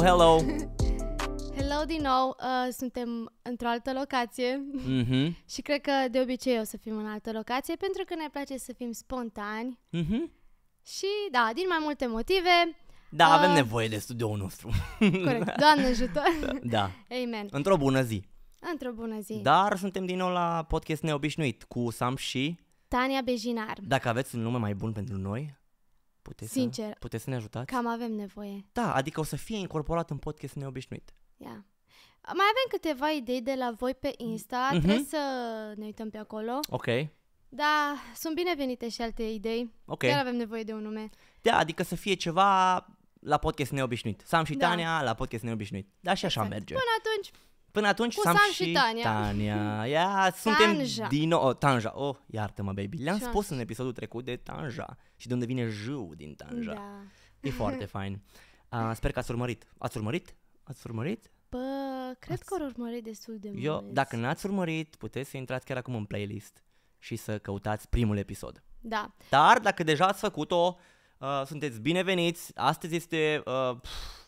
hello, hello! Hello din nou, uh, suntem într-o altă locație mm-hmm. și cred că de obicei o să fim în altă locație pentru că ne place să fim spontani mm-hmm. și da, din mai multe motive. Da, uh, avem nevoie de studioul nostru. Corect, Doamne ajută! Da. Amen. Într-o bună zi. Într-o bună zi. Dar suntem din nou la podcast neobișnuit cu Sam și... Tania Bejinar. Dacă aveți un nume mai bun pentru noi, Puteți Sincer, să, puteți să ne ajutați? Cam avem nevoie. Da, adică o să fie incorporat în podcast neobișnuit. Yeah. Mai avem câteva idei de la voi pe Insta, mm-hmm. trebuie să ne uităm pe acolo. Ok. Da, sunt binevenite și alte idei. Ok. Chiar avem nevoie de un nume. Da, adică să fie ceva la podcast neobișnuit. Sam și da. Tania la podcast neobișnuit. Da, și așa exact. merge. Până atunci, Până atunci, Cu Sam, și Tania. Tania. Ia, suntem Tanja. din nou... Oh, Tanja. Oh, iartă-mă, baby. Le-am Ce? spus în episodul trecut de Tanja și de unde vine Jiu din Tanja. Da. E foarte fain. Uh, sper că ați urmărit. Ați urmărit? Ați urmărit? Bă, cred ați... că ori urmărit destul de mult. Eu, dacă n-ați urmărit, puteți să intrați chiar acum în playlist și să căutați primul episod. Da. Dar dacă deja ați făcut-o, uh, sunteți bineveniți. Astăzi este... Uh, pf,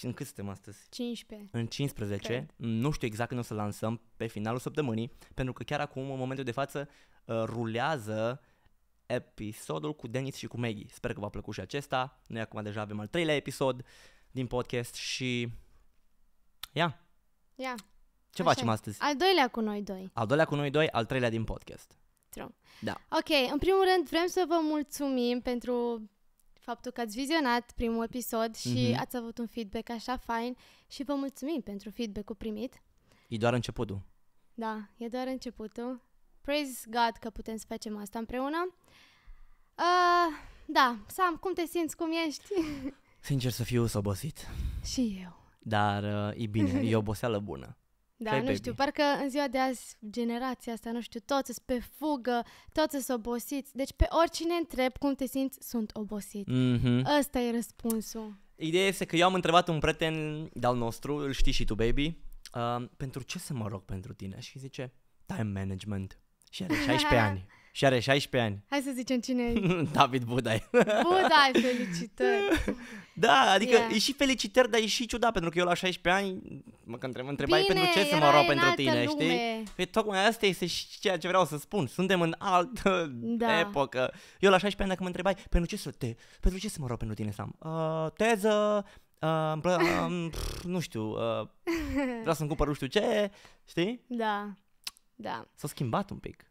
deci, în cât suntem astăzi? 15. În 15. Cred. Nu știu exact când o să lansăm pe finalul săptămânii, pentru că chiar acum, în momentul de față, uh, rulează episodul cu Denis și cu Maggie. Sper că v-a plăcut și acesta. Noi acum deja avem al treilea episod din podcast și... Ia! Yeah. Ia! Yeah. Ce Așa facem astăzi? Al doilea cu noi doi. Al doilea cu noi doi, al treilea din podcast. True. Da. Ok, în primul rând vrem să vă mulțumim pentru faptul că ați vizionat primul episod și mm-hmm. ați avut un feedback așa fain și vă mulțumim pentru feedback-ul primit. E doar începutul. Da, e doar începutul. Praise God că putem să facem asta împreună. Uh, da, Sam, cum te simți? Cum ești? Sincer să fiu, s obosit. Și eu. Dar uh, e bine, e oboseală bună. Da, nu baby. știu, parcă în ziua de azi, generația asta, nu știu, toți sunt pe fugă, toți sunt obosiți. Deci pe oricine întreb cum te simți, sunt obosit. Mm-hmm. Ăsta e răspunsul. Ideea este că eu am întrebat un prieten de-al nostru, îl știi și tu, baby, uh, pentru ce să mă rog pentru tine? Și zice, time management. Și are 16 ani și are 16 ani. Hai să zicem cine e. David Budai. Budai, felicitări! Da, adică yeah. e și felicitări, dar e și ciudat, pentru că eu la 16 ani mă întreb, întrebai Bine, pentru ce să mă rog pentru tine, lume. știi? Păi tocmai asta este și ceea ce vreau să spun. Suntem în altă da. epocă. Eu la 16 ani dacă mă întrebai, pentru ce să te, pentru ce să mă rog pentru tine, Sam? Uh, teză, Uh, uh, pff, nu știu, uh, vreau să-mi cumpăr nu știu ce, știi? Da, da. S-a schimbat un pic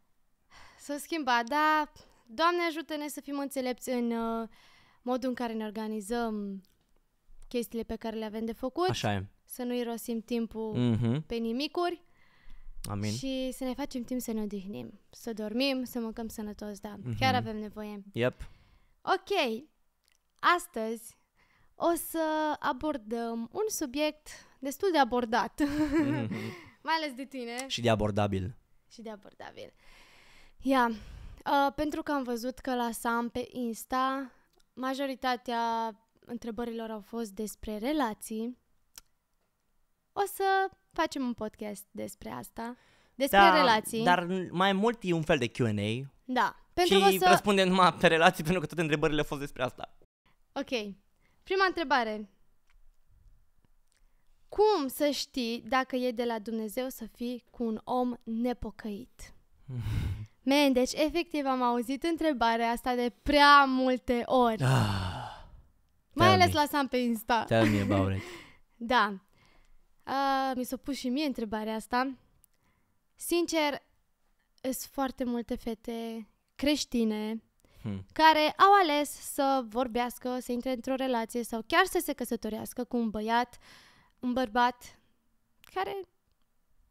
s-a schimbat, dar Doamne ajută-ne să fim înțelepți în uh, modul în care ne organizăm chestiile pe care le avem de făcut. Așa e. Să nu irosim timpul mm-hmm. pe nimicuri. Amin. Și să ne facem timp să ne odihnim, să dormim, să mâncăm sănătos, da. Mm-hmm. Chiar avem nevoie. Yep. Ok. Astăzi o să abordăm un subiect destul de abordat. Mm-hmm. Mai ales de tine. Și de abordabil. Și de abordabil. Ia, yeah. uh, pentru că am văzut că la Sam pe Insta, majoritatea întrebărilor au fost despre relații, o să facem un podcast despre asta, despre da, relații. Dar mai mult e un fel de Q&A. Da. Pentru și să... răspundem numai pe relații, pentru că toate întrebările au fost despre asta. Ok. Prima întrebare. Cum să știi dacă e de la Dumnezeu să fii cu un om nepocăit? Man, deci efectiv am auzit întrebarea asta de prea multe ori. Ah, Mai ales me. Sam pe Insta. Tell me about it. da. Uh, mi s-a pus și mie întrebarea asta. Sincer, sunt foarte multe fete creștine hmm. care au ales să vorbească, să intre într-o relație sau chiar să se căsătorească cu un băiat, un bărbat care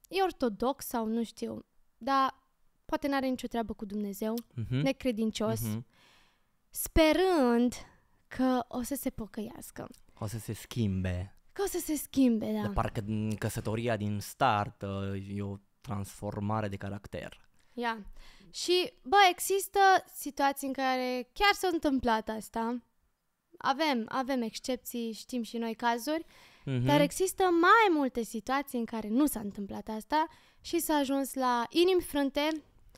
e ortodox sau nu știu, dar poate n-are nicio treabă cu Dumnezeu, uh-huh. necredincios, uh-huh. sperând că o să se pocăiască. O să se schimbe. Că o să se schimbe, da. De parcă căsătoria din start uh, e o transformare de caracter. Ia. Și, bă, există situații în care chiar s-a întâmplat asta. Avem, avem excepții, știm și noi cazuri, mm-hmm. dar există mai multe situații în care nu s-a întâmplat asta și s-a ajuns la inimi frânte,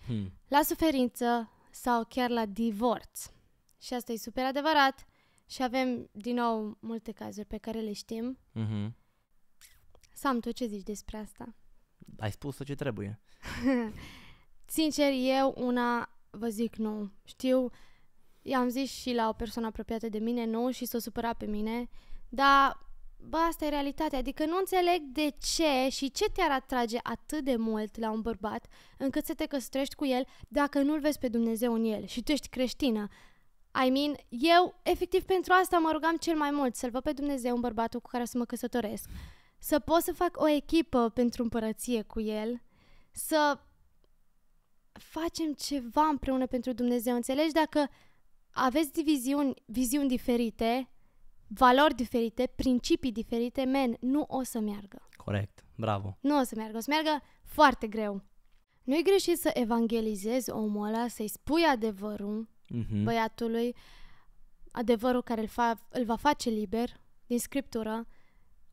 hmm. la suferință sau chiar la divorț. Și asta e super adevărat și avem din nou multe cazuri pe care le știm. Mm-hmm. Sam, tu ce zici despre asta? Ai spus ce trebuie. Sincer, eu una vă zic nu. Știu, i-am zis și la o persoană apropiată de mine nu și s-o supăra pe mine, dar bă, asta e realitatea, adică nu înțeleg de ce și ce te-ar atrage atât de mult la un bărbat încât să te căsătorești cu el dacă nu-l vezi pe Dumnezeu în el și tu ești creștină. I mean, eu efectiv pentru asta mă rugam cel mai mult să-l văd pe Dumnezeu în bărbatul cu care să mă căsătoresc, să pot să fac o echipă pentru împărăție cu el, să facem ceva împreună pentru Dumnezeu, înțelegi? Dacă aveți diviziuni, viziuni diferite, valori diferite, principii diferite, men, nu o să meargă. Corect, bravo. Nu o să meargă, o să meargă foarte greu. Nu-i greșit să evangelizezi omul ăla, să-i spui adevărul mm-hmm. băiatului, adevărul care îl, fa- îl va face liber din scriptură,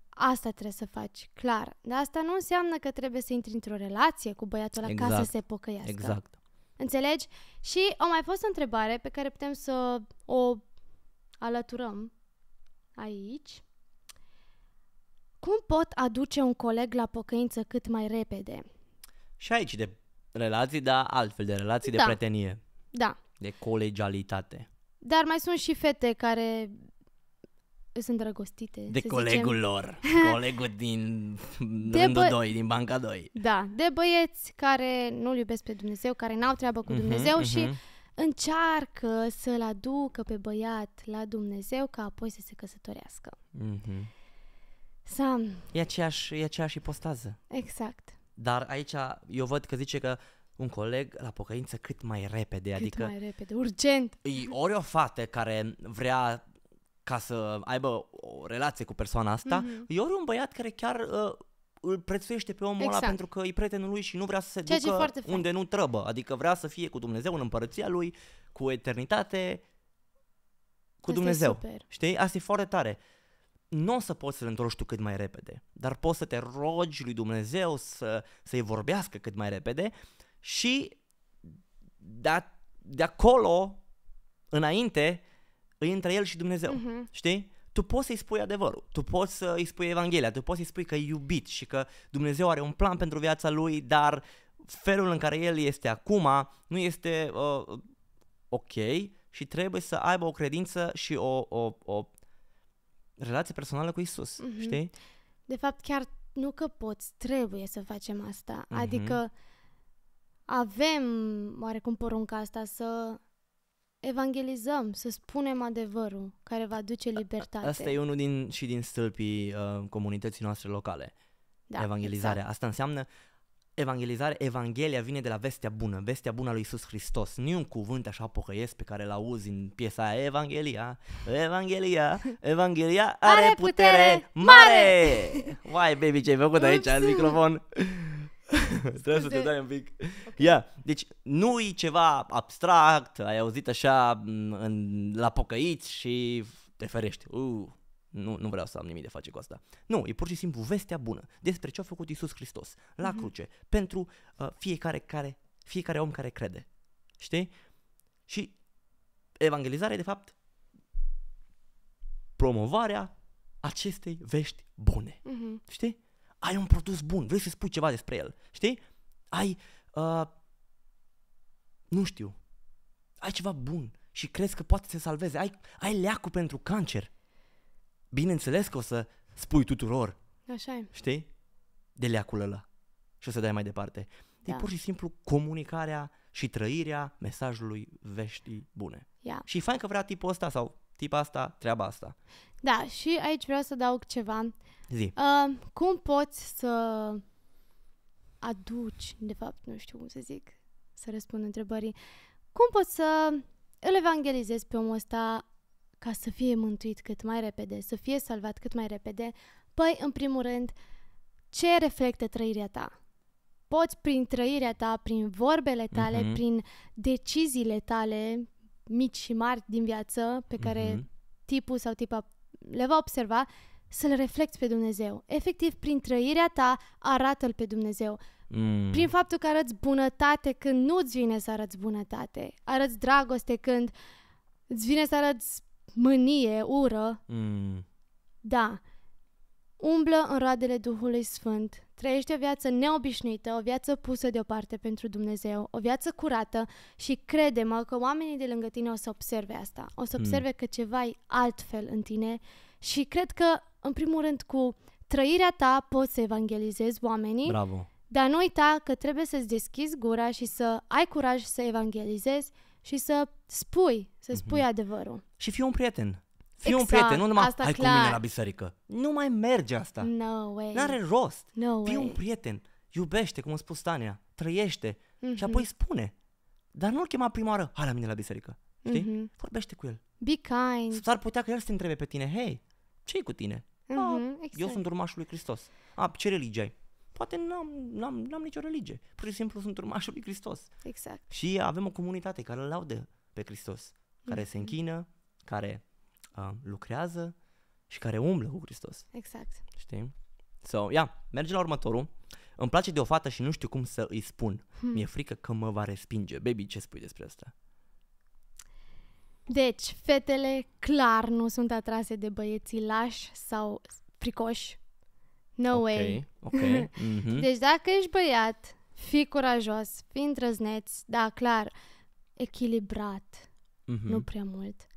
asta trebuie să faci, clar. Dar asta nu înseamnă că trebuie să intri într-o relație cu băiatul ăla exact. ca să exact. se pocăiască. Exact. Înțelegi? Și o mai fost o întrebare pe care putem să o alăturăm aici. Cum pot aduce un coleg la pocăință cât mai repede? Și aici de relații, dar altfel de relații da. de prietenie. Da. De colegialitate. Dar mai sunt și fete care sunt drăgostite. De să colegul zicem. lor, colegul din de rândul bă- 2, din banca 2. Da, de băieți care nu-L iubesc pe Dumnezeu, care n-au treabă cu mhm, Dumnezeu uh-huh, și uh-huh încearcă să-l aducă pe băiat la Dumnezeu ca apoi să se căsătorească. Mm-hmm. Sam. E aceeași, e aceeași ipostază. Exact. Dar aici eu văd că zice că un coleg la pocăință cât mai repede, cât adică... mai repede, urgent! E ori o fată care vrea ca să aibă o relație cu persoana asta, mm-hmm. e ori un băiat care chiar uh, îl prețuiește pe omul exact. ăla pentru că e prietenul lui și nu vrea să se Ceea ducă unde fain. nu trăbă. Adică vrea să fie cu Dumnezeu în împărăția lui, cu eternitate, cu Asta Dumnezeu. Știi? Asta e foarte tare. Nu o să poți să-l întorci tu cât mai repede, dar poți să te rogi lui Dumnezeu să, să-i vorbească cât mai repede și de, da, de acolo, înainte, îi între el și Dumnezeu. Mm-hmm. Știi? tu poți să-i spui adevărul, tu poți să-i spui Evanghelia, tu poți să-i spui că e iubit și că Dumnezeu are un plan pentru viața lui, dar felul în care el este acum nu este uh, ok și trebuie să aibă o credință și o, o, o relație personală cu Isus, mm-hmm. știi? De fapt, chiar nu că poți, trebuie să facem asta. Mm-hmm. Adică avem oarecum porunca asta să evangelizăm, să spunem adevărul care va duce libertate. asta e unul din, și din stâlpii uh, comunității noastre locale. Da, evangelizarea. Exact. Asta înseamnă evangelizare, Evanghelia vine de la vestea bună, vestea bună a lui Isus Hristos. Nu e un cuvânt așa pocăiesc pe care îl auzi în piesa aia, Evanghelia, Evanghelia, Evanghelia are, are putere, putere mare! mare! Vai, baby, ce ai făcut aici în microfon? Trebuie să te dai un pic. Okay. Yeah. Deci nu e ceva abstract, ai auzit așa în, la pocăiți și te ferești. Uh, nu, nu vreau să am nimic de face cu asta. Nu, e pur și simplu vestea bună despre ce a făcut Isus Hristos la mm-hmm. cruce pentru uh, fiecare, care, fiecare om care crede. Știi? Și evangelizarea, de fapt, promovarea acestei vești bune. Mm-hmm. Știi? ai un produs bun, vrei să spui ceva despre el, știi? Ai, uh, nu știu, ai ceva bun și crezi că poate să se salveze, ai, ai leacul pentru cancer. Bineînțeles că o să spui tuturor, Așa e. știi, de leacul ăla și o să dai mai departe. Da. E pur și simplu comunicarea și trăirea mesajului veștii bune. Yeah. Și e fain că vrea tipul ăsta sau tip asta, treaba asta. Da, și aici vreau să dau ceva. Zi. Uh, cum poți să aduci, de fapt, nu știu cum să zic, să răspund întrebării, cum poți să îl evangelizezi pe omul ăsta ca să fie mântuit cât mai repede, să fie salvat cât mai repede? Păi, în primul rând, ce reflectă trăirea ta? Poți prin trăirea ta, prin vorbele tale, uh-huh. prin deciziile tale, mici și mari din viață pe care mm-hmm. tipul sau tipa le va observa, să-L reflecti pe Dumnezeu. Efectiv, prin trăirea ta, arată-L pe Dumnezeu. Mm. Prin faptul că arăți bunătate când nu-ți vine să arăți bunătate. Arăți dragoste când îți vine să arăți mânie, ură. Mm. Da. Umblă în roadele Duhului Sfânt Trăiește o viață neobișnuită, o viață pusă deoparte pentru Dumnezeu, o viață curată și crede-mă că oamenii de lângă tine o să observe asta. O să hmm. observe mm. că ceva e altfel în tine și cred că, în primul rând, cu trăirea ta poți să evangelizezi oamenii. Bravo! Dar nu uita că trebuie să-ți deschizi gura și să ai curaj să evangelizezi și să spui, să mhm. spui mm-hmm. adevărul. Și fii un prieten. Fii exact, un prieten, nu numai asta hai clar. cu mine la biserică. Nu mai merge asta. No way. N-are rost. No Fii way. un prieten, iubește, cum a spus Tania, trăiește mm-hmm. și mhm. apoi spune. Dar nu-l chema prima oară, hai la mine la biserică. Știi? Mm-hmm. Vorbește cu el. Be kind. S-ar putea că el să te întrebe pe tine, hei, ce e cu tine? Mm-hmm, ah, exact. Eu sunt urmașul lui Hristos. A, ah, ce religie ai? Poate n-am, n-am, n-am nicio religie. Pur și simplu sunt urmașul lui Hristos. Exact. Și avem o comunitate care îl laudă pe Hristos, care mm-hmm. se închină, care uh, lucrează și care umblă cu Hristos. Exact. Știi? So, yeah, merge la următorul. Îmi place de o fată și nu știu cum să îi spun. Hmm. Mi-e frică că mă va respinge. Baby, ce spui despre asta? Deci, fetele clar nu sunt atrase de băieții lași sau fricoși. No okay, way. Okay. Mm-hmm. Deci dacă ești băiat, fii curajos, fii îndrăzneț, da, clar, echilibrat, mm-hmm. nu prea mult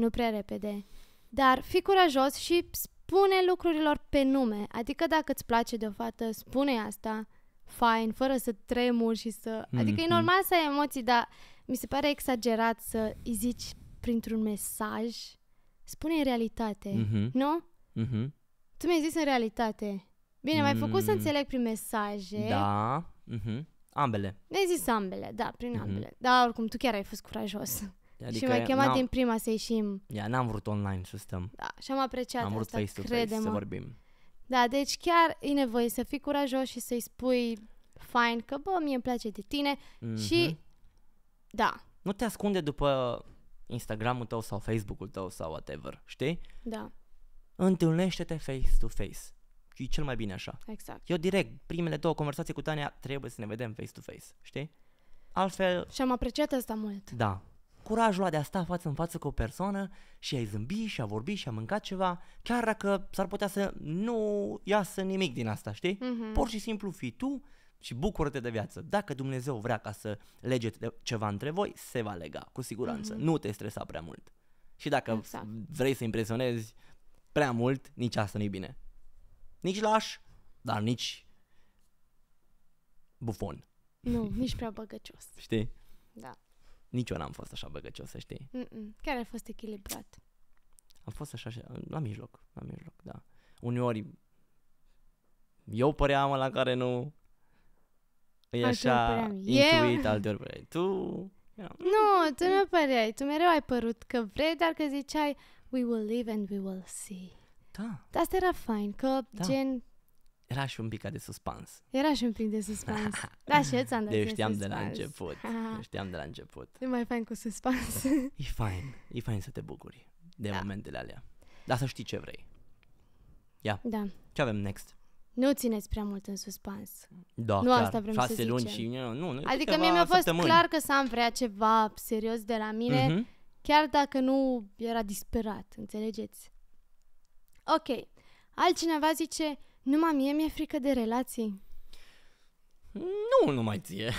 nu prea repede. Dar fii curajos și spune lucrurilor pe nume. Adică dacă îți place de o fată, spune asta, fain, fără să tremuri și să... Mm-hmm. Adică e mhm. normal să ai emoții, dar mi se pare exagerat să îi zici printr-un mesaj. Spune în realitate, mm-hmm. nu? Mm-hmm. Tu mi-ai zis în realitate. Bine, mm-hmm. m-ai făcut să mm. înțeleg prin mesaje. Da. Mm-hmm. Ambele. Mi-ai zis ambele, da, prin mm-hmm. ambele. Da, oricum, tu chiar ai fost curajos. Adică și m-ai chemat din prima să ieșim. Ia, n-am vrut online să stăm. Da, și am apreciat am vrut asta, face face, să vorbim. Da, deci chiar e nevoie să fii curajos și să-i spui fain că, bă, mie îmi place de tine mm-hmm. și, da. Nu te ascunde după Instagramul tău sau Facebook-ul tău sau whatever, știi? Da. Întâlnește-te face-to-face. E cel mai bine așa. Exact. Eu direct, primele două conversații cu Tania trebuie să ne vedem face-to-face, știi? Altfel... Și am apreciat asta mult. Da, curajul ăla de a sta față în față cu o persoană și ai zâmbi și a vorbi și a mâncat ceva, chiar dacă s-ar putea să nu iasă nimic din asta, știi? Mm-hmm. Pur și simplu fii tu și bucură-te de viață. Dacă Dumnezeu vrea ca să lege ceva între voi, se va lega, cu siguranță. Mm-hmm. Nu te stresa prea mult. Și dacă exact. vrei să impresionezi prea mult, nici asta nu-i bine. Nici laș, dar nici bufon. Nu, nici prea băgăcios. Știi? Da. Nici eu n-am fost așa băgăcios, să știi. Mm-mm. Care a fost echilibrat? Am fost așa, așa, la mijloc, la mijloc, da. Uneori eu păream la care nu e așa intuit, eu... alteori păream. tu. Nu, tu nu păreai, tu mereu ai părut că vrei, dar că ziceai we will live and we will see. Da. Asta era fain, că da. gen era și un pic de suspans. Era și un pic de suspans. da, și eu ți-am dat Eu știam de, de la început. eu știam de la început. E mai fain cu suspans. e fain. E fain să te bucuri de da. momentele alea. Dar să știi ce vrei. Ia. Da. Ce avem next? Nu țineți prea mult în suspans. Da, nu clar. asta vrem Șase să luni zicem. și... Nu, nu, nu adică mie mi-a fost săptămâni. clar că să am vrea ceva serios de la mine, mm-hmm. chiar dacă nu era disperat, înțelegeți? Ok. Altcineva zice, numai mie mi-e frică de relații. Nu numai ție.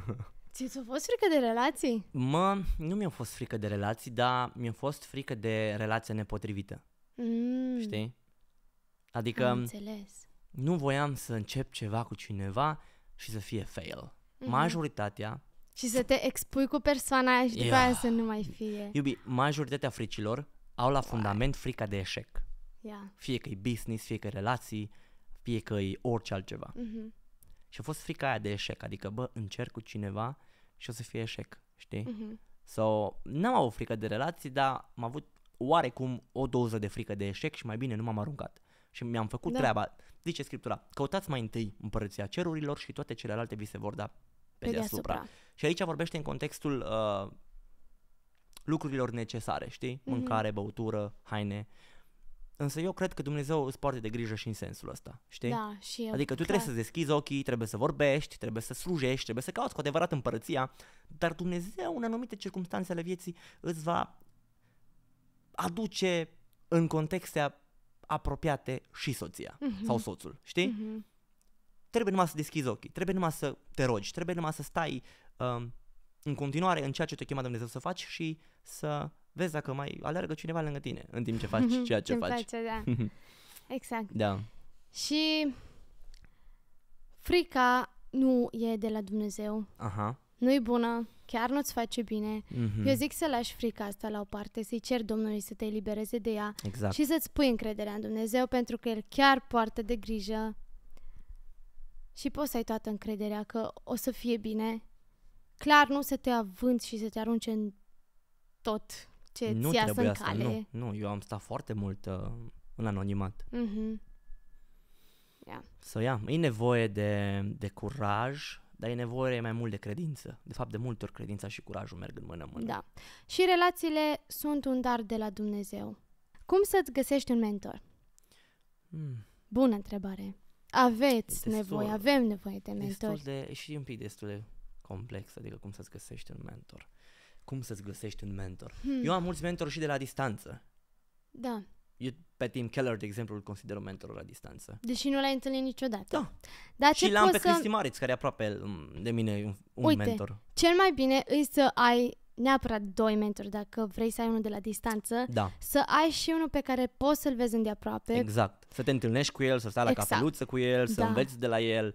Ți ți-a fost frică de relații? Mă, nu mi-a fost frică de relații, dar mi-a fost frică de relația nepotrivită. Mm. Știi? Adică... Am înțeles. Nu voiam să încep ceva cu cineva și să fie fail. Mm-hmm. Majoritatea... Și să te expui cu persoana și după yeah. aia să nu mai fie. Iubi, majoritatea fricilor au la fundament frica de eșec. Yeah. Fie că e business, fie că relații, fie că e orice altceva. Uh-huh. Și a fost frica aia de eșec, adică, bă, încerc cu cineva și o să fie eșec, știi? Uh-huh. Mhm. Sau so, n-am avut frică de relații, dar am avut oarecum o doză de frică de eșec și mai bine nu m-am aruncat. Și mi-am făcut da. treaba. Zice Scriptura, căutați mai întâi împărăția cerurilor și toate celelalte vi se vor da pe, pe deasupra. deasupra. Și aici vorbește în contextul uh, lucrurilor necesare, știi? Mm-hmm. Mâncare, băutură, haine. Însă eu cred că Dumnezeu îți poartă de grijă și în sensul ăsta, știi? Da, și eu, Adică tu cred. trebuie să deschizi ochii, trebuie să vorbești, trebuie să slujești, trebuie să cauți cu adevărat împărăția, dar Dumnezeu în anumite circunstanțe ale vieții îți va aduce în contexte apropiate și soția mm-hmm. sau soțul, știi? Mm-hmm. Trebuie numai să deschizi ochii, trebuie numai să te rogi, trebuie numai să stai um, în continuare în ceea ce te chema Dumnezeu să faci și să vezi dacă mai alergă cineva lângă tine în timp ce faci ceea ce faci. Place, da. exact. Da. Și frica nu e de la Dumnezeu. Aha. Nu e bună, chiar nu-ți face bine. Mm-hmm. Eu zic să lași frica asta la o parte, să-i cer Domnului să te elibereze de ea exact. și să-ți pui încrederea în Dumnezeu pentru că El chiar poartă de grijă și poți să ai toată încrederea că o să fie bine. Clar, nu să te avânți și să te arunci în tot ce nu ți iasă în asta, cale. Nu, nu, eu am stat foarte mult uh, în anonimat. Mm-hmm. Yeah. So, yeah, e nevoie de, de curaj, dar e nevoie mai mult de credință. De fapt, de multe ori credința și curajul merg în mână-mână. Da. Și relațiile sunt un dar de la Dumnezeu. Cum să-ți găsești un mentor? Mm. Bună întrebare. Aveți destul, nevoie, avem nevoie de mentor Destul de, și un pic destul de complex, adică cum să-ți găsești un mentor cum să-ți găsești un mentor. Hmm. Eu am mulți mentori și de la distanță. Da. Eu pe Tim Keller, de exemplu, îl consider un mentor la distanță. Deși nu l-ai întâlnit niciodată. Da. Dar și l-am pe să... Cristi Mareț, care e aproape um, de mine un, un Uite, mentor. cel mai bine e să ai neapărat doi mentori, dacă vrei să ai unul de la distanță, da. să ai și unul pe care poți să-l vezi îndeaproape. Exact. Să te întâlnești cu el, să stai la exact. cafeluță cu el, să da. înveți de la el.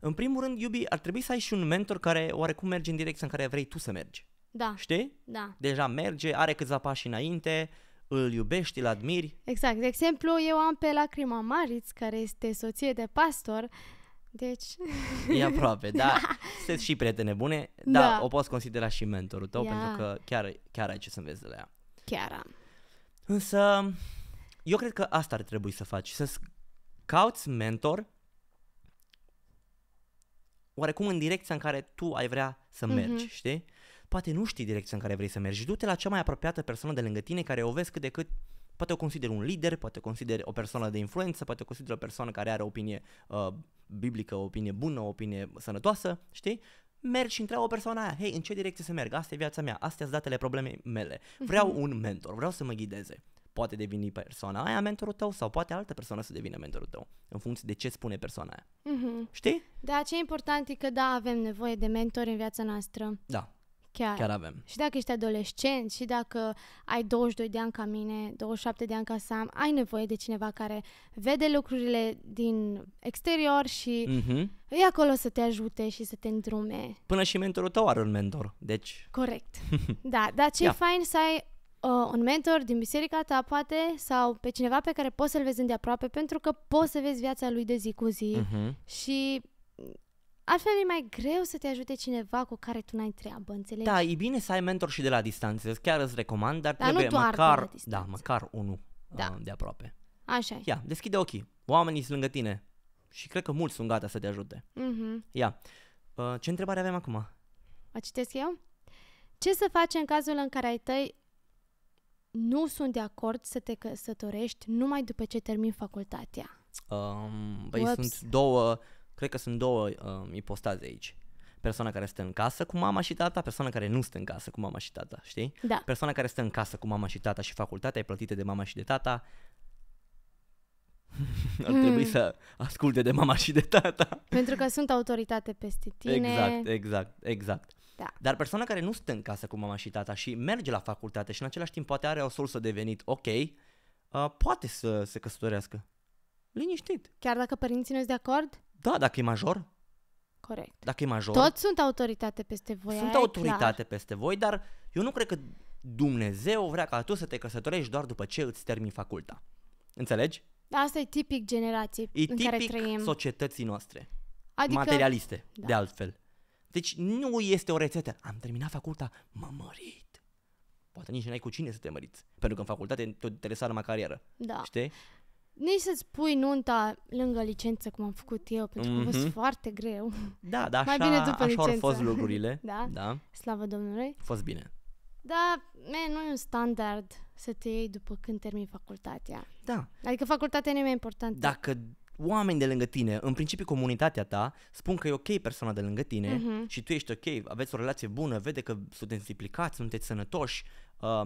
În primul rând, iubi, ar trebui să ai și un mentor care oarecum merge în direcția în care vrei tu să mergi. Da. Știi? Da. Deja merge, are câțiva pași înainte, îl iubești, îl admiri. Exact. De exemplu, eu am pe Lacrima Mariț, care este soție de pastor, deci... E aproape, da. da. Sunt și prietene bune, dar da. o poți considera și mentorul tău, Ia. pentru că chiar, chiar ai ce să înveți de la ea. Chiar am. Însă, eu cred că asta ar trebui să faci, să cauți mentor oarecum în direcția în care tu ai vrea să mhm. mergi, mm-hmm. știi? poate nu știi direcția în care vrei să mergi. Du-te la cea mai apropiată persoană de lângă tine care o vezi cât de cât poate o consider un lider, poate o consider o persoană de influență, poate o consider o persoană care are o opinie uh, biblică, o opinie bună, o opinie sănătoasă, știi? mergi și întreabă persoană aia, hei, în ce direcție să merg? Asta e viața mea, astea sunt datele problemei mele. Mhm. Vreau un mentor, vreau să mă ghideze. Poate deveni persoana aia mentorul tău sau poate altă persoană să devină mentorul tău, în funcție de ce spune persoana aia. Mm-hmm. Știi? Da, ce important e că da, avem nevoie de mentori în viața noastră. Da, Chiar. Chiar avem. Și dacă ești adolescent și dacă ai 22 de ani ca mine, 27 de ani ca Sam, ai nevoie de cineva care vede lucrurile din exterior și mm-hmm. e acolo să te ajute și să te îndrume. Până și mentorul tău are un mentor, deci... Corect. da, dar ce e fain să ai uh, un mentor din biserica ta, poate, sau pe cineva pe care poți să-l vezi îndeaproape, pentru că poți să vezi viața lui de zi cu zi mm-hmm. și Altfel e mai greu să te ajute cineva cu care tu n-ai treabă, înțelegi? Da, e bine să ai mentor și de la distanță, chiar îți recomand, dar, dar trebuie nu doar măcar, de la distanță. da, măcar unul uh, da. de aproape. Așa e. Ia, deschide ochii, oamenii sunt lângă tine și cred că mulți sunt gata să te ajute. Uh-huh. Ia, uh, ce întrebare avem acum? O citesc eu? Ce să faci în cazul în care ai tăi nu sunt de acord să te căsătorești numai după ce termin facultatea? Um, băi, Ups. sunt două Cred că sunt două uh, ipostaze aici. Persoana care stă în casă cu mama și tata, persoana care nu stă în casă cu mama și tata, știi? Da. Persoana care stă în casă cu mama și tata și facultatea e plătită de mama și de tata. Ar trebui mm. să asculte de mama și de tata. Pentru că sunt autoritate peste tine. Exact, exact, exact. Da. Dar persoana care nu stă în casă cu mama și tata și merge la facultate și în același timp poate are o sursă de venit ok, uh, poate să se căsătorească. Liniștit. Chiar dacă părinții nu sunt de acord? Da, dacă e major. Corect. Dacă e major. Toți sunt autoritate peste voi. Sunt autoritate clar. peste voi, dar eu nu cred că Dumnezeu vrea ca tu să te căsătorești doar după ce îți termini faculta. Înțelegi? Asta e tipic generației e în tipic care trăim. societății noastre. Adică, materialiste, da. de altfel. Deci nu este o rețetă. Am terminat faculta, mă mărit. Poate nici n-ai cu cine să te măriți. Pentru că în facultate te interesa numai carieră. Da. Știi? nici să-ți pui nunta lângă licență, cum am făcut eu, pentru că mm-hmm. a fost mhm. foarte greu. Da, da, Mai așa, bine după așa au fost lucrurile. da? da? Slavă Domnului. A fost bine. Da, nu e un standard să te iei după când termini facultatea. Da. Adică facultatea nu e mai importantă. Dacă oameni de lângă tine, în principiu comunitatea ta, spun că e ok persoana de lângă tine uh-huh. și tu ești ok, aveți o relație bună, vede că sunteți implicați, sunteți sănătoși, uh,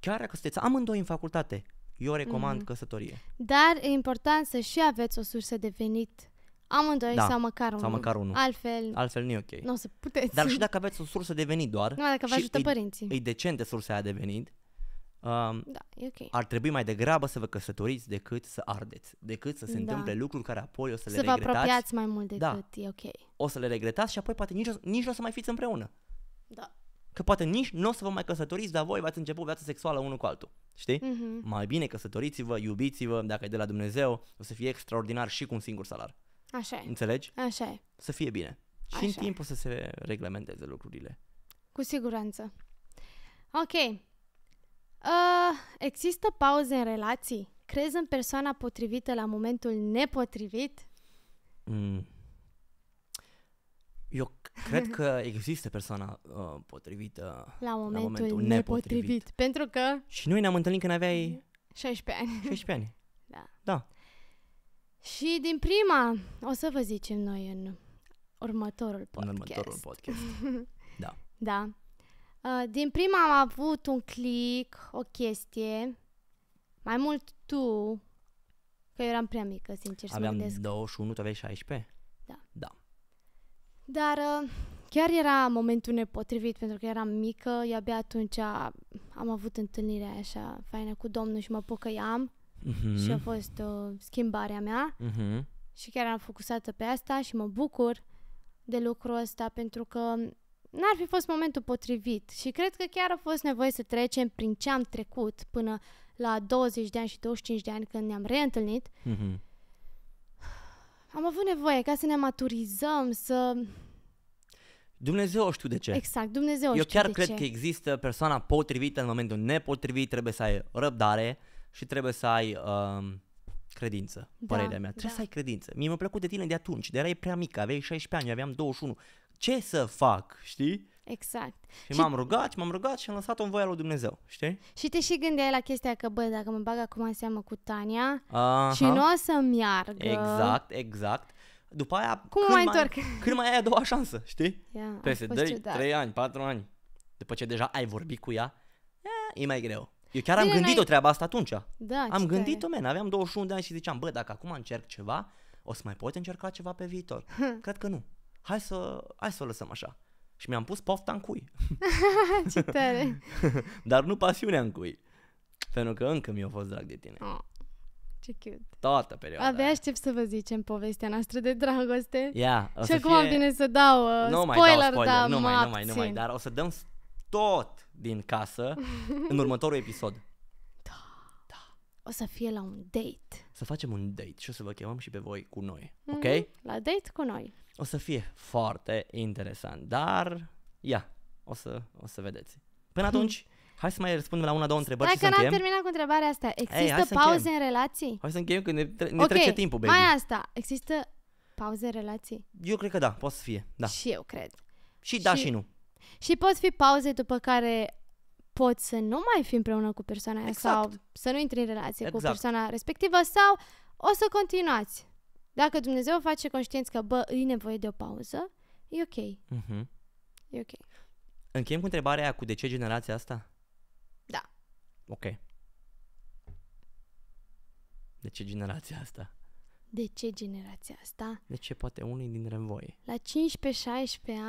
chiar dacă sunteți amândoi în facultate, eu recomand mm-hmm. căsătorie. Dar e important să și aveți o sursă de venit Amândoi da. sau măcar unul. Sau măcar unul. Altfel, Altfel nu e ok. Nu o să puteți. Dar și dacă aveți o sursă de venit doar. Nu, dacă vă ajută părinții. E decente sursa aia de venit. Um, da, e ok. Ar trebui mai degrabă să vă căsătoriți decât să ardeți. Decât să se da. întâmple lucruri care apoi o să, să le regretați. Să vă apropiați mai mult da. decât da. e ok. O să le regretați și apoi poate nici o, nici o să mai fiți împreună. Da că poate nici nu o să vă mai căsătoriți, dar voi v-ați început viața sexuală unul cu altul. Știi? Mm-hmm. Mai bine căsătoriți-vă, iubiți-vă, dacă e de la Dumnezeu, o să fie extraordinar și cu un singur salar. Așa e. Înțelegi? Așa e. Să fie bine. Și Așa în timp o să se reglementeze lucrurile. Cu siguranță. Ok. Uh, există pauze în relații? Crezi în persoana potrivită la momentul nepotrivit? Mm. Eu cred că există persoana uh, potrivită la momentul, la momentul nepotrivit. nepotrivit. Pentru că... Și noi ne-am întâlnit când aveai... 16 ani. 16 ani. Da. Da. Și din prima o să vă zicem noi în următorul podcast. În următorul podcast. da. Da. Uh, din prima am avut un click, o chestie. Mai mult tu, că eu eram prea mică, sincer, Aveam să Aveam 21, tu aveai 16? Da. Da. Dar uh, chiar era momentul nepotrivit, pentru că eram mică, abia atunci am avut întâlnirea așa faină cu Domnul și mă pocăiam uh-huh. și a fost schimbare uh, schimbarea mea uh-huh. și chiar am focusată pe asta și mă bucur de lucrul ăsta pentru că n-ar fi fost momentul potrivit și cred că chiar a fost nevoie să trecem prin ce am trecut până la 20 de ani și 25 de ani când ne-am reîntâlnit uh-huh am avut nevoie ca să ne maturizăm, să... Dumnezeu o știu de ce. Exact, Dumnezeu o Eu chiar de cred ce. că există persoana potrivită în momentul nepotrivit, trebuie să ai răbdare și trebuie să ai um, credință, da, părerea mea. Trebuie da. să ai credință. Mie mi-a plăcut de tine de atunci, de erai prea mică, aveai 16 ani, eu aveam 21. Ce să fac, știi? Exact. Și, și m-am rugat, m-am rugat și am lăsat-o în voia lui Dumnezeu, știi? Și te și gândeai la chestia că, bă, dacă mă bag acum în seamă cu Tania Aha. și nu o să meargă. Exact, exact. După aia, Cum când, mai, întorc? când mai ai a doua șansă, știi? Yeah, Peste 2, 3 ani, 4 ani, după ce deja ai vorbit cu ea, e mai greu. Eu chiar Bine, am gândit-o treaba asta atunci. Da, am gândit-o, men, aveam 21 de ani și ziceam, bă, dacă acum încerc ceva, o să mai pot încerca ceva pe viitor. Cred că nu. Hai să, hai să o lăsăm așa și mi-am pus pofta în cui. Ce tare! Dar nu pasiunea în cui. Pentru că încă mi-a fost drag de tine. Oh, ce cute. Toată perioada. Abia aia. aștept să vă zicem povestea noastră de dragoste. Yeah, și acum fie... vine să dau uh, nu spoiler, mai dau spoiler, da. nu mai, nu mai, nu mai, dar o să dăm tot din casă în următorul episod o să fie la un date. Să facem un date și o să vă chemăm și pe voi cu noi, mm-hmm. ok? La date cu noi. O să fie foarte interesant, dar ia, o să, o să vedeți. Până mhm. atunci, hai să mai răspundem la una, două întrebări Dacă și să n-am terminat cu întrebarea asta, există Ei, pauze încheiem. în relații? Hai să încheiem, că ne, tre- ne okay. trece timpul, baby. mai asta, există pauze în relații? Eu cred că da, poate să fie, da. Și eu cred. Și, da și da și nu. Și pot fi pauze după care poți să nu mai fii împreună cu persoana aia exact. sau să nu intri în relație exact. cu persoana respectivă sau o să continuați. Dacă Dumnezeu face conștienți că, bă, e nevoie de o pauză, e ok. Mm-hmm. E ok. Încheiem cu întrebarea aia cu de ce generația asta? Da. Ok. De ce generația asta? de ce generația asta? De ce poate unii dintre voi? La 15-16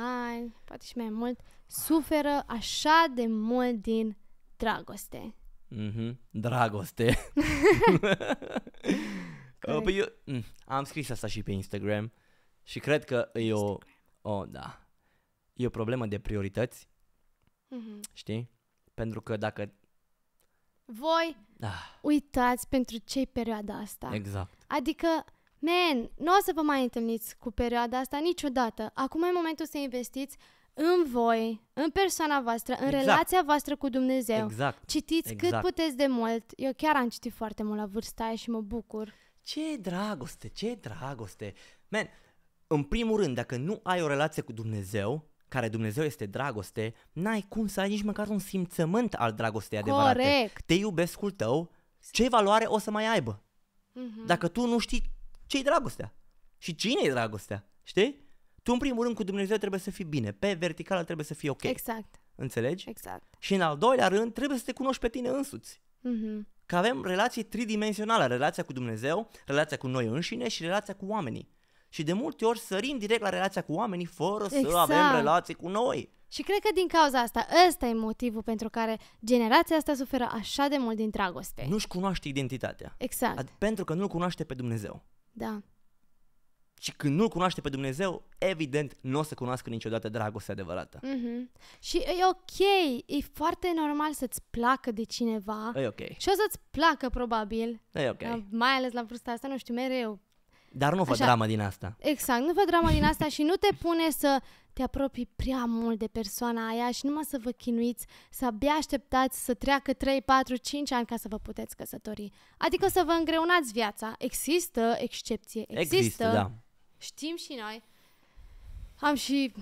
ani, poate și mai mult, suferă așa de mult din dragoste. Mhm, dragoste. uh, păi eu mm, am scris asta și pe Instagram și cred că e o... Oh, da. E o problemă de priorități, mm-hmm. știi? Pentru că dacă voi da. uitați pentru ce perioada asta. Exact. Adică, man, nu o să vă mai întâlniți cu perioada asta niciodată. Acum e momentul să investiți în voi, în persoana voastră, în exact. relația voastră cu Dumnezeu. Exact. Citiți exact. cât puteți de mult. Eu chiar am citit foarte mult la vârsta aia și mă bucur. Ce dragoste, ce dragoste! Man, în primul rând, dacă nu ai o relație cu Dumnezeu, care Dumnezeu este dragoste, n-ai cum să ai nici măcar un simțământ al dragostei adevărate. Corect. Te iubescul tău, ce valoare o să mai aibă? Uh-huh. Dacă tu nu știi ce e dragostea și cine e dragostea, știi? Tu, în primul rând, cu Dumnezeu trebuie să fii bine. Pe verticală trebuie să fii ok. Exact. Înțelegi? Exact. Și în al doilea rând, trebuie să te cunoști pe tine însuți. Uh-huh. Că avem relații tridimensionale. Relația cu Dumnezeu, relația cu noi înșine și relația cu oamenii și de multe ori sărim direct la relația cu oamenii fără exact. să avem relații cu noi. Și cred că din cauza asta, ăsta e motivul pentru care generația asta suferă așa de mult din dragoste. Nu-și cunoaște identitatea. Exact. Ad- pentru că nu-L cunoaște pe Dumnezeu. Da. Și când nu-L cunoaște pe Dumnezeu, evident, nu o să cunoască niciodată dragostea adevărată. Mm-hmm. Și e ok, e foarte normal să-ți placă de cineva. E ok. Și o să-ți placă, probabil. E ok. Mai ales la vârsta asta, nu știu, mereu dar nu fă Așa, dramă din asta. Exact, nu fă dramă din asta și nu te pune să te apropii prea mult de persoana aia și numai să vă chinuiți, să abia așteptați să treacă 3, 4, 5 ani ca să vă puteți căsători. Adică să vă îngreunați viața. Există excepție. Există, există da. Știm și noi. Am și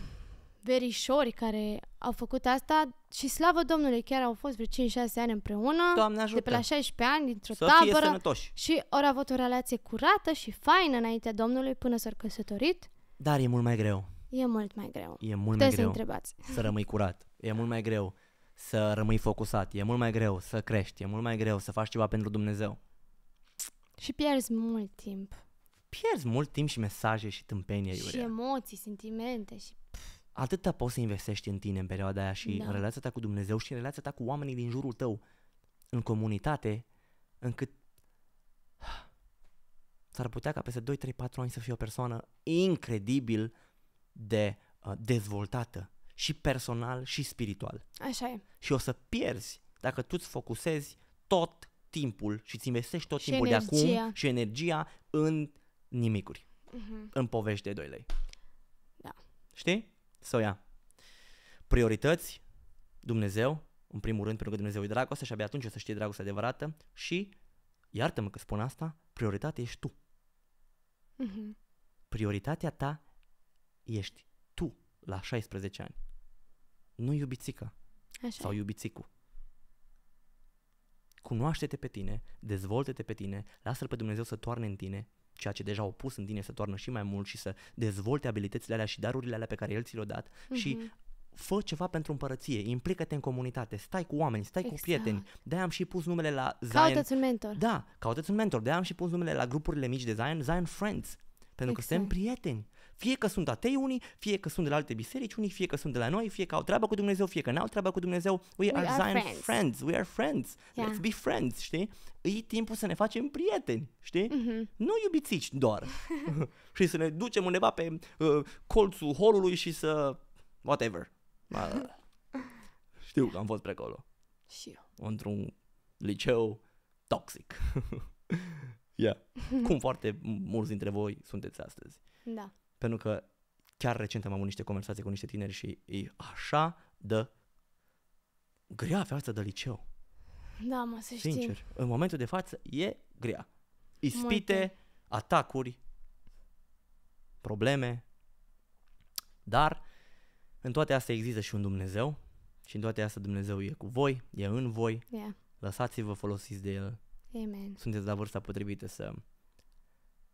verișori care au făcut asta și slavă Domnului, chiar au fost vreo 5-6 ani împreună, Doamne ajută. de pe la 16 ani, dintr-o să tabără. Fie sănătoși. Și au avut o relație curată și faină înaintea Domnului până s-au căsătorit. Dar e mult mai greu. E mult mai greu. E mult Puteți mai greu. întrebați. Să rămâi curat. E mult mai greu să rămâi focusat. E mult mai greu să crești. E mult mai greu să faci ceva pentru Dumnezeu. Și pierzi mult timp. Pierzi mult timp și mesaje și tâmpenie, Iurea. Și emoții, sentimente și atâta poți să investești în tine în perioada aia și da. în relația ta cu Dumnezeu și în relația ta cu oamenii din jurul tău, în comunitate, încât s-ar putea ca peste 2, 3, 4 ani să fie o persoană incredibil de uh, dezvoltată și personal și spiritual. Așa e. Și o să pierzi dacă tu îți focusezi tot timpul și îți investești tot și timpul energia. de acum și energia în nimicuri, uh-huh. în povești de 2 lei. Da. Știi? So, yeah. ia. Priorități, Dumnezeu, în primul rând, pentru că Dumnezeu e dragoste și abia atunci o să știi dragostea adevărată și, iartă-mă că spun asta, prioritatea ești tu. Mhm. Prioritatea ta ești tu la 16 ani. Nu iubițica Așa. sau iubițicul. Cunoaște-te pe tine, dezvoltă-te pe tine, lasă-L pe Dumnezeu să toarne în tine ceea ce deja au pus în tine să toarnă și mai mult și să dezvolte abilitățile alea și darurile alea pe care El ți le-a dat mm-hmm. și mhm. fă ceva pentru împărăție, implică-te în comunitate, stai cu oameni, stai exact. cu prieteni. de am și pus numele la Zion. Caută-ți un mentor. Da, caută-ți un mentor. de am și pus numele la grupurile mici de Zion, Zion Friends. Pentru exact. că suntem exact. prieteni. Fie că sunt atei unii, fie că sunt de la alte biserici unii, fie că sunt de la noi, fie că au treabă cu Dumnezeu, fie că n-au treabă cu Dumnezeu. We, we are, are Zion friends. friends. We are friends. Yeah. Let's be friends, știi? E timpul să ne facem prieteni, știi? Mm-hmm. Nu iubițici doar. și să ne ducem undeva pe uh, colțul holului și să... Whatever. Știu că am fost pe acolo. Și eu. Într-un liceu toxic. yeah. Cum foarte mulți dintre voi sunteți astăzi. Da pentru că chiar recent am avut niște conversații cu niște tineri și e așa de grea viața de liceu. Da, mă, să știi. Sincer, în momentul de față e grea. Ispite, Multe. atacuri, probleme, dar în toate astea există și un Dumnezeu și în toate astea Dumnezeu e cu voi, e în voi. Yeah. Lăsați-vă folosiți de El. Amen. Sunteți la vârsta potrivită să,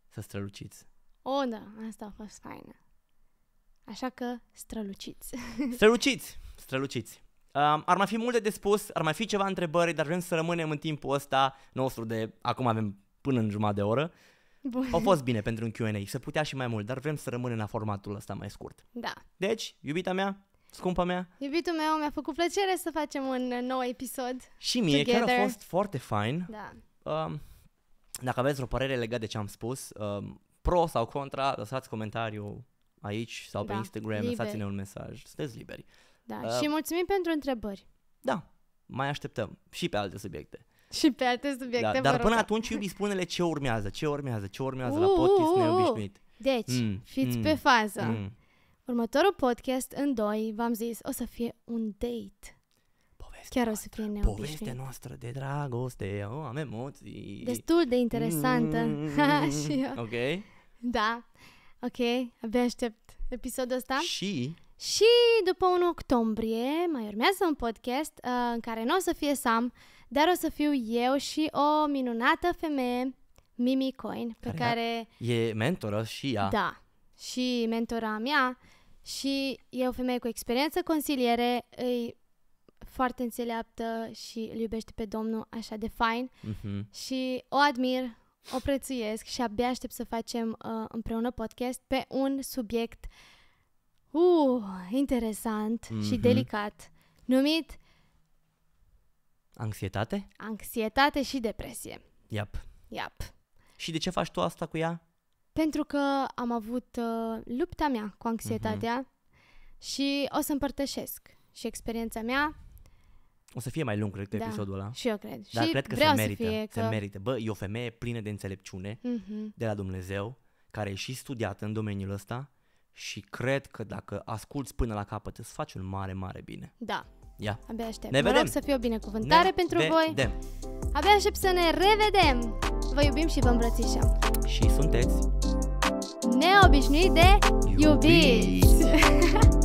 să străluciți. Oh, da, asta a fost faină. Așa că străluciți. Străluciți, străluciți. Uh, ar mai fi multe de spus, ar mai fi ceva întrebări, dar vrem să rămânem în timpul ăsta nostru de acum avem până în jumătate de oră. Bun. Au fost bine pentru un Q&A, se putea și mai mult, dar vrem să rămânem la formatul ăsta mai scurt. Da. Deci, iubita mea, scumpa mea. Iubitul meu, mi-a făcut plăcere să facem un nou episod. Și mie, together. chiar a fost foarte fain. Da. Uh, dacă aveți o părere legată de ce am spus, um, pro sau contra, lăsați comentariu aici sau da, pe Instagram, liber. lăsați-ne un mesaj. Sunteți liberi. Da, uh, și mulțumim pentru întrebări. Da, mai așteptăm și pe alte subiecte. Și pe alte subiecte, da, Dar până atunci, iubi, spune-le ce urmează, ce urmează, ce urmează uh, la podcast uh, uh, neobișnuit. Deci, mm, fiți mm, pe fază. Mm. Următorul podcast în doi, v-am zis, o să fie un date. Povestea Chiar noastră, o să fie neobișnuit. Povestea noastră de dragoste, oh, am emoții. Destul de interesantă. Mm, și eu. Ok. Da. Ok, abia aștept episodul ăsta. Și... Și după 1 octombrie mai urmează un podcast uh, în care nu o să fie Sam, dar o să fiu eu și o minunată femeie, Mimi Coin, pe care... care... E mentoră și ea. Da, și mentora mea și e o femeie cu experiență consiliere, îi foarte înțeleaptă și îl iubește pe Domnul așa de fain mm-hmm. și o admir o prețuiesc și abia aștept să facem uh, împreună podcast pe un subiect uh, interesant mm-hmm. și mhm. delicat numit Anxietate? Anxietate și depresie. Yep. Yep. Și de ce faci tu asta cu ea? Pentru că am avut uh, lupta mea cu anxietatea mm-hmm. și o să împărtășesc și experiența mea o să fie mai lung, cred, că da, episodul ăla. și eu cred. Dar și cred că se merită. Fie că... Se merită. Bă, e o femeie plină de înțelepciune mm-hmm. de la Dumnezeu, care e și studiată în domeniul ăsta și cred că dacă asculți până la capăt, îți faci un mare, mare bine. Da. Ia. Abia aștept. Ne Vă rog să fie o binecuvântare ne pentru vedem. voi. Abia aștept să ne revedem. Vă iubim și vă îmbrățișăm. Și sunteți neobișnuit de iubiți. iubiți.